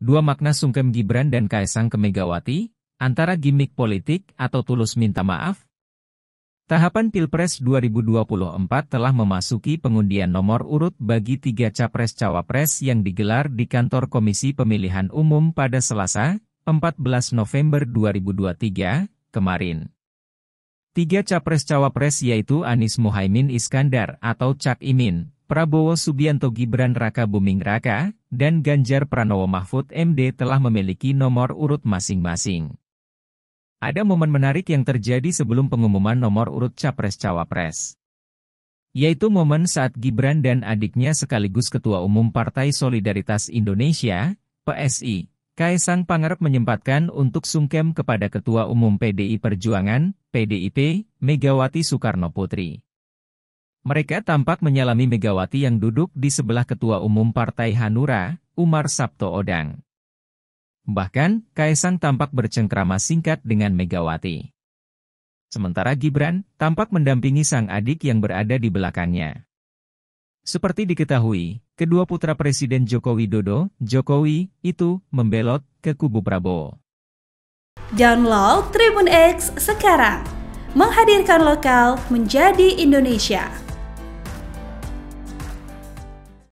Dua makna sungkem Gibran dan Kaisang ke Megawati, antara gimmick politik atau tulus minta maaf? Tahapan Pilpres 2024 telah memasuki pengundian nomor urut bagi tiga capres-cawapres yang digelar di kantor Komisi Pemilihan Umum pada Selasa, 14 November 2023, kemarin. Tiga capres-cawapres yaitu Anies Mohaimin Iskandar atau Cak Imin, Prabowo Subianto Gibran Raka Buming Raka, dan Ganjar Pranowo Mahfud MD telah memiliki nomor urut masing-masing. Ada momen menarik yang terjadi sebelum pengumuman nomor urut Capres-Cawapres. Yaitu momen saat Gibran dan adiknya sekaligus Ketua Umum Partai Solidaritas Indonesia, PSI, Kaisang Pangarep menyempatkan untuk sungkem kepada Ketua Umum PDI Perjuangan, PDIP, Megawati Soekarno Putri. Mereka tampak menyalami Megawati yang duduk di sebelah Ketua Umum Partai Hanura, Umar Sabto Odang. Bahkan, Kaisang tampak bercengkrama singkat dengan Megawati. Sementara Gibran tampak mendampingi sang adik yang berada di belakangnya. Seperti diketahui, kedua putra Presiden Joko Widodo, Jokowi, itu membelot ke kubu Prabowo. Download Tribun X sekarang, menghadirkan lokal menjadi Indonesia.